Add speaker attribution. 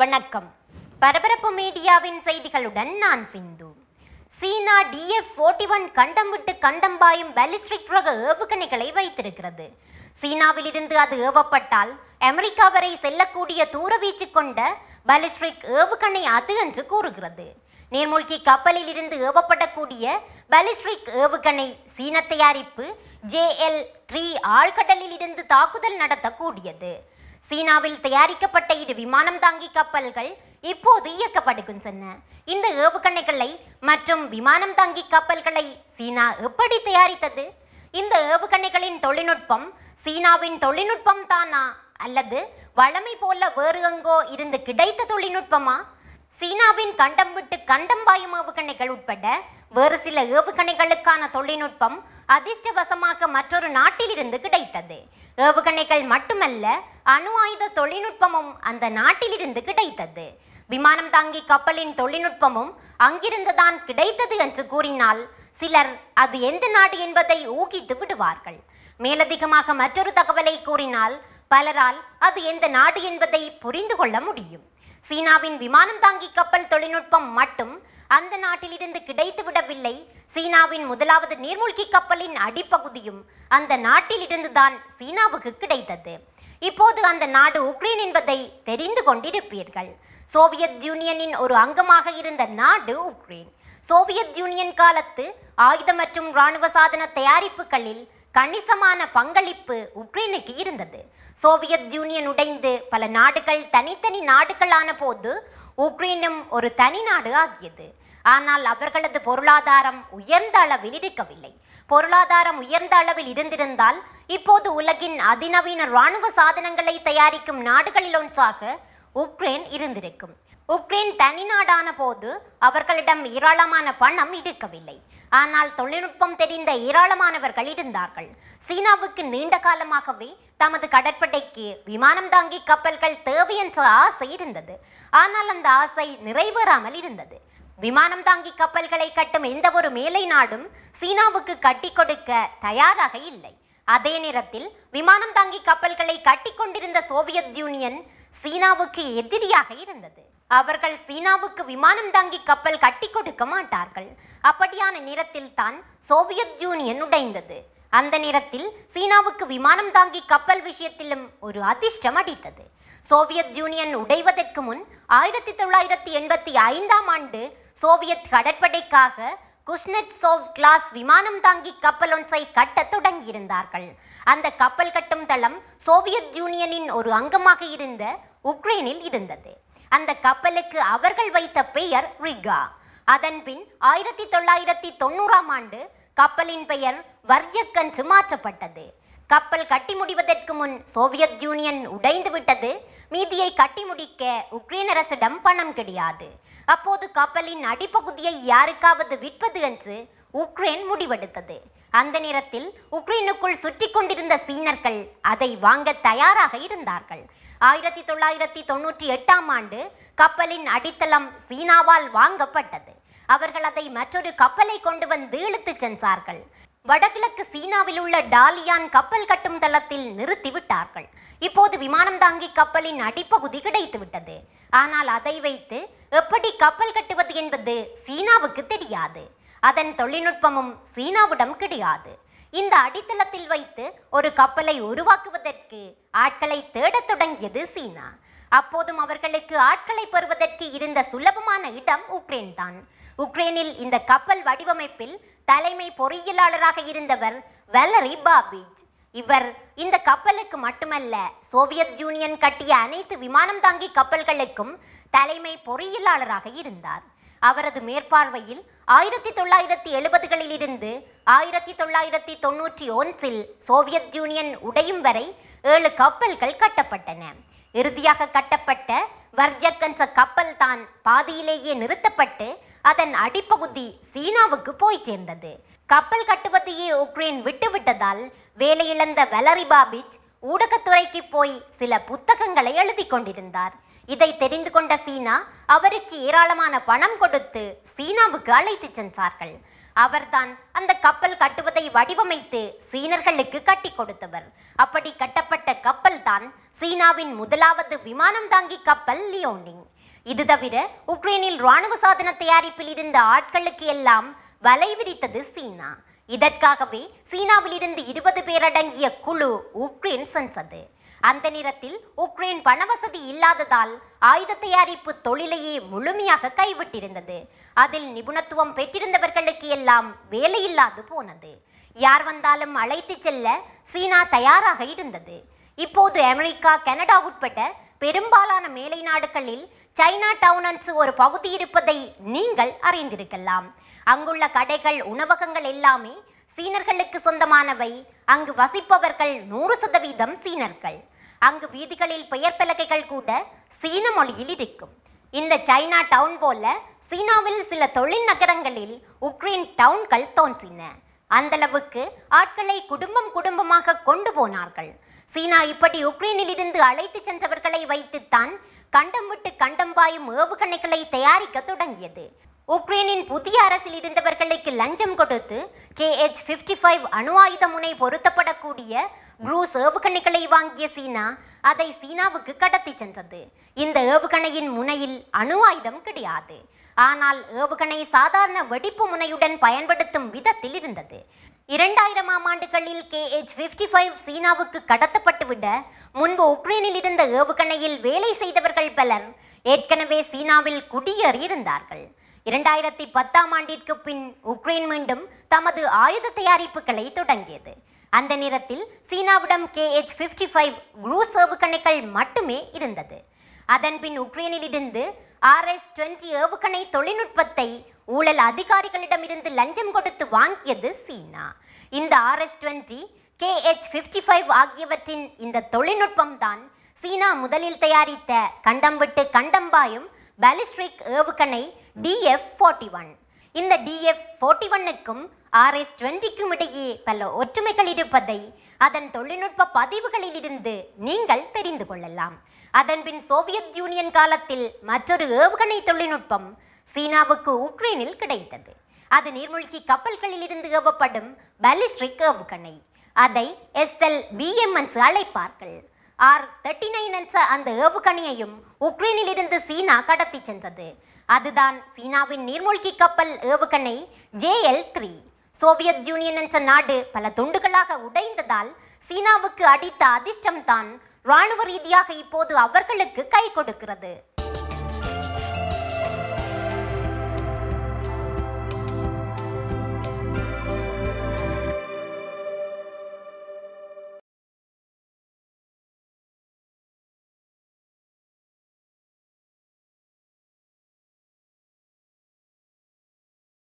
Speaker 1: வணக்கம் பரபரப்பு மீடியாவின் செய்திகளுடன் நான் Sindhu China DF forty one கண்டம் விட்டு கண்டம் பாயும் பாலிஸ்டிக் ரக ஏவுகணைகளை வைத்திருக்கிறது சீனாவிலிருந்து அது ஏவப்பட்டால் அமெரிக்கா வரை செல்லக்கூடிய தூரவீச்சு கொண்ட பாலிஸ்டிக் ஏவுகணை அது என்று கூறுகிறது நீர்மூழ்கி கப்பலில் இருந்து ஏவப்படக்கூடிய பாலிஸ்டிக் ஏவுகணை சீன தயாரிப்பு ஜேஎல் த்ரீ ஆழ்கடலில் இருந்து தாக்குதல் நடத்தக்கூடியது சீனாவில் தயாரிக்கப்பட்ட இரு விமானம் தாங்கி கப்பல்கள் இப்போது இயக்கப்படுகின்றன இந்த ஏவுகணைகளை மற்றும் விமானம் தாங்கி கப்பல்களை சீனா எப்படி தயாரித்தது இந்த ஏவுகணைகளின் தொழில்நுட்பம் சீனாவின் தொழில்நுட்பம் தானா அல்லது வளமை போல வேறு எங்கோ இருந்து கிடைத்த தொழில்நுட்பமா சீனாவின் கண்டம் விட்டு கண்டம் பாயும் ஏவுகணைகள் உட்பட வேறு சில ஏவுகணைகளுக்கான தொழில்நுட்பம் அதிர்ஷ்டவசமாக மற்றொரு நாட்டிலிருந்து கிடைத்தது ஏவுகணைகள் மட்டுமல்ல அணு ஆயுத தொழில்நுட்பமும் அந்த நாட்டிலிருந்து கிடைத்தது விமானம் தாங்கி கப்பலின் தொழில்நுட்பமும் அங்கிருந்துதான் கிடைத்தது என்று கூறினால் சிலர் அது எந்த நாடு என்பதை ஊகித்து விடுவார்கள் மேலதிகமாக மற்றொரு தகவலை கூறினால் பலரால் அது எந்த நாடு என்பதை புரிந்து கொள்ள முடியும் சீனாவின் விமானம் தாங்கி கப்பல் தொழில்நுட்பம் மட்டும் அந்த நாட்டிலிருந்து கிடைத்து விடவில்லை சீனாவின் முதலாவது நீர்மூழ்கி கப்பலின் அடிப்பகுதியும் அந்த நாட்டிலிருந்து தான் சீனாவுக்கு கிடைத்தது இப்போது அந்த நாடு உக்ரைன் என்பதை தெரிந்து கொண்டிருப்பீர்கள் சோவியத் யூனியனின் ஒரு அங்கமாக இருந்த நாடு உக்ரைன் சோவியத் யூனியன் காலத்து ஆயுத மற்றும் இராணுவ சாதன தயாரிப்புகளில் கணிசமான பங்களிப்பு உக்ரைனுக்கு இருந்தது சோவியத் யூனியன் உடைந்து பல நாடுகள் தனித்தனி நாடுகளான போது உக்ரைனும் ஒரு தனி நாடு ஆகியது ஆனால் அவர்களது பொருளாதாரம் உயர்ந்த அளவில் இருக்கவில்லை பொருளாதாரம் உயர்ந்த அளவில் இருந்திருந்தால் இப்போது உலகின் அதிநவீன இராணுவ சாதனங்களை தயாரிக்கும் நாடுகளில் ஒன்றாக உக்ரைன் இருந்திருக்கும் உக்ரைன் தனி நாடான போது அவர்களிடம் ஏராளமான பணம் இருக்கவில்லை ஆனால் தொழில்நுட்பம் தெரிந்த ஏராளமானவர்கள் இருந்தார்கள் சீனாவுக்கு நீண்ட காலமாகவே தமது கடற்படைக்கு விமானம் தாங்கி கப்பல்கள் தேவை என்ற ஆசை இருந்தது ஆனால் அந்த ஆசை நிறைவேறாமல் இருந்தது விமானம் தாங்கி கப்பல்களை கட்டும் எந்த ஒரு மேலை நாடும் சீனாவுக்கு கட்டி கொடுக்க தயாராக இல்லை அதே நேரத்தில் விமானம் தாங்கி கப்பல்களை கட்டி கொண்டிருந்த சோவியத் யூனியன் சீனாவுக்கு எதிரியாக இருந்தது அவர்கள் சீனாவுக்கு விமானம் தாங்கி கப்பல் கட்டி கொடுக்க மாட்டார்கள் அப்படியான நிறத்தில் தான் சோவியத் ஜூனியன் உடைந்தது அந்த நேரத்தில் சீனாவுக்கு விமானம் தாங்கி கப்பல் விஷயத்திலும் ஒரு அதிர்ஷ்டம் அடித்தது சோவியத் ஜூனியன் உடைவதற்கு முன் ஆயிரத்தி தொள்ளாயிரத்தி எண்பத்தி ஐந்தாம் ஆண்டு சோவியத் கடற்படைக்காக சோவ் கிளாஸ் விமானம் தாங்கி கப்பல் ஒன்றை கட்டத் தொடங்கியிருந்தார்கள் அந்த கப்பல் கட்டும் தளம் சோவியத் ஜூனியனின் ஒரு அங்கமாக இருந்த உக்ரைனில் இருந்தது அந்த கப்பலுக்கு அவர்கள் வைத்த பெயர் ரிகா அதன்பின் ஆயிரத்தி தொள்ளாயிரத்தி தொண்ணூறாம் ஆண்டு கப்பலின் பெயர் வர்ஜக்கன்ஸ் மாற்றப்பட்டது கப்பல் கட்டி முடிவதற்கு முன் சோவியத் யூனியன் உடைந்து விட்டது மீதியை கட்டி முடிக்க உக்ரைன் அரசிடம் பணம் கிடையாது அப்போது கப்பலின் அடிப்பகுதியை யாருக்காவது விற்பது என்று உக்ரைன் முடிவெடுத்தது அந்த நேரத்தில் உக்ரைனுக்குள் சுற்றி கொண்டிருந்த சீனர்கள் அதை வாங்க தயாராக இருந்தார்கள் ஆயிரத்தி தொள்ளாயிரத்தி தொன்னூற்றி எட்டாம் ஆண்டு கப்பலின் அடித்தளம் சீனாவால் வாங்கப்பட்டது அவர்கள் அதை மற்றொரு கப்பலை கொண்டு வந்து இழுத்துச் சென்றார்கள் வடகிழக்கு சீனாவில் உள்ள டாலியான் கப்பல் கட்டும் தளத்தில் நிறுத்திவிட்டார்கள் இப்போது விமானம் தாங்கி கப்பலின் அடிப்பகுதி கிடைத்துவிட்டது ஆனால் அதை வைத்து எப்படி கப்பல் கட்டுவது என்பது சீனாவுக்கு தெரியாது அதன் தொழில்நுட்பமும் சீனாவிடம் கிடையாது இந்த அடித்தளத்தில் வைத்து ஒரு கப்பலை உருவாக்குவதற்கு ஆட்களை தேடத் தொடங்கியது சீனா அப்போதும் அவர்களுக்கு ஆட்களை பெறுவதற்கு இருந்த சுலபமான இடம் உக்ரைன் தான் உக்ரைனில் இந்த கப்பல் வடிவமைப்பில் தலைமை பொறியியலாளராக இருந்தவர் வெலரி பாபிஜ் இவர் இந்த கப்பலுக்கு மட்டுமல்ல சோவியத் யூனியன் கட்டிய அனைத்து விமானம் தாங்கி கப்பல்களுக்கும் தலைமை பொறியியலாளராக இருந்தார் அவரது மேற்பார்வையில் ஆயிரத்தி தொள்ளாயிரத்தி எழுபதுகளிலிருந்து ஆயிரத்தி தொள்ளாயிரத்தி தொன்னூற்றி ஒன்றில் சோவியத் யூனியன் உடையும் வரை ஏழு கப்பல்கள் கட்டப்பட்டன இறுதியாக கட்டப்பட்ட வர்ஜக்கன்ச கப்பல் தான் பாதியிலேயே நிறுத்தப்பட்டு அதன் அடிப்பகுதி சீனாவுக்கு போய் சேர்ந்தது கப்பல் கட்டுவதையே உக்ரைன் விட்டுவிட்டதால் வேலையிழந்த பாபிச் ஊடகத்துறைக்கு போய் சில புத்தகங்களை எழுதி கொண்டிருந்தார் இதை தெரிந்து கொண்ட சீனா அவருக்கு ஏராளமான பணம் கொடுத்து சீனாவுக்கு அழைத்து சென்றார்கள் அவர்தான் அந்த கப்பல் கட்டுவதை வடிவமைத்து சீனர்களுக்கு கட்டி கொடுத்தவர் அப்படி கட்டப்பட்ட கப்பல் தான் சீனாவின் முதலாவது விமானம் தாங்கி கப்பல் லியோனிங் இது தவிர உக்ரைனில் ராணுவ சாதன தயாரிப்பில் இருந்த ஆட்களுக்கு எல்லாம் வலை விரித்தது சீனா இதற்காகவே சீனாவிலிருந்து இருபது பேரடங்கிய குழு உக்ரைன் சென்றது அந்த நேரத்தில் உக்ரைன் பணவசதி இல்லாததால் ஆயுத தயாரிப்பு தொழிலையே முழுமையாக கைவிட்டிருந்தது அதில் நிபுணத்துவம் பெற்றிருந்தவர்களுக்கு எல்லாம் வேலையில்லாது போனது யார் வந்தாலும் அழைத்து செல்ல சீனா தயாராக இருந்தது இப்போது அமெரிக்கா கனடா உட்பட்ட பெரும்பாலான மேலை நாடுகளில் சைனா டவுனன்ஸ் ஒரு பகுதி இருப்பதை நீங்கள் அறிந்திருக்கலாம் அங்குள்ள கடைகள் உணவகங்கள் எல்லாமே சீனர்களுக்கு சொந்தமானவை அங்கு வசிப்பவர்கள் நூறு சதவீதம் சீனர்கள் அங்கு வீதிகளில் பெயர் பலகைகள் கூட சீன மொழியில் இருக்கும் இந்த சைனா டவுன் போல சீனாவில் சில தொழில் நகரங்களில் உக்ரைன் டவுன்கள் தோன்றின அந்தளவுக்கு ஆட்களை குடும்பம் குடும்பமாக கொண்டு போனார்கள் சீனா இப்படி உக்ரைனில் இருந்து அழைத்து சென்றவர்களை வைத்துத்தான் கண்டம் விட்டு கண்டம் பாயும் ஏவுகணைகளை தயாரிக்க தொடங்கியது உக்ரைனின் புதிய அரசில் இருந்தவர்களுக்கு லஞ்சம் கொடுத்து கே எச் ஃபிஃப்டி ஃபைவ் அணு ஆயுத முனை பொருத்தப்படக்கூடிய குரூஸ் ஏவுகணைகளை வாங்கிய சீனா அதை சீனாவுக்கு கடத்தி சென்றது இந்த ஏவுகணையின் முனையில் அணு ஆயுதம் கிடையாது ஆனால் ஏவுகணை சாதாரண வெடிப்பு முனையுடன் பயன்படுத்தும் விதத்தில் இருந்தது இரண்டாயிரமாம் ஆண்டுகளில் கே எச் ஃபிஃப்டி ஃபைவ் சீனாவுக்கு கடத்தப்பட்டுவிட முன்பு உக்ரைனில் இருந்த ஏவுகணையில் வேலை செய்தவர்கள் பலர் ஏற்கனவே சீனாவில் குடியேறியிருந்தார்கள் இரண்டாயிரத்தி பத்தாம் ஆண்டிற்கு பின் உக்ரைன் மீண்டும் தமது ஆயுத தயாரிப்புகளை தொடங்கியது அந்த நேரத்தில் சீனாவிடம் கேஎச் ஃபிஃப்டி ஃபைவ் குரூஸ் ஏவுகணைகள் மட்டுமே இருந்தது அதன்பின் உக்ரைனிலிருந்து ஆர்எஸ் டுவெண்ட்டி ஏவுகணை தொழில்நுட்பத்தை ஊழல் அதிகாரிகளிடமிருந்து லஞ்சம் கொடுத்து வாங்கியது சீனா இந்த RS twenty KH fifty five ஆகியவற்றின் இந்த தொழில்நுட்பம் தான் சீனா முதலில் தயாரித்த கண்டம் விட்டு கண்டம்பாயும் பாலிஸ்ட்ரிக் ஏவுகணை டிஎஃப் ஃபோர்ட்டி ஒன் இந்த டிஎஃப் ஃபோர்ட்டி ஒன்னுக்கும் ஆர்எஸ் டுவெண்ட்டிக்கும் இடையே பல ஒற்றுமைகள் இருப்பதை அதன் தொழில்நுட்ப பதிவுகளிலிருந்து நீங்கள் தெரிந்து கொள்ளலாம் அதன்பின் சோவியத் யூனியன் காலத்தில் மற்றொரு ஏவுகணை தொழில்நுட்பம் சீனாவுக்கு உக்ரைனில் கிடைத்தது அது நீர்மூழ்கி கப்பல்களில் இருந்து ஏவப்படும் பாலிஸ்டிக் ஏவுகணை அதை எஸ்எல் பிஎம் என்று அழைப்பார்கள் ஆர் தேர்ட்டி நைன் என்ற அந்த ஏவுகணையையும் உக்ரைனிலிருந்து சீனா கடத்தி சென்றது அதுதான் சீனாவின் நீர்மூழ்கி கப்பல் ஏவுகணை ஜேஎல் த்ரீ சோவியத் யூனியன் என்ற நாடு பல துண்டுகளாக உடைந்ததால் சீனாவுக்கு அடித்த அதிர்ஷ்டம்தான் இராணுவ ரீதியாக இப்போது அவர்களுக்கு கை கொடுக்கிறது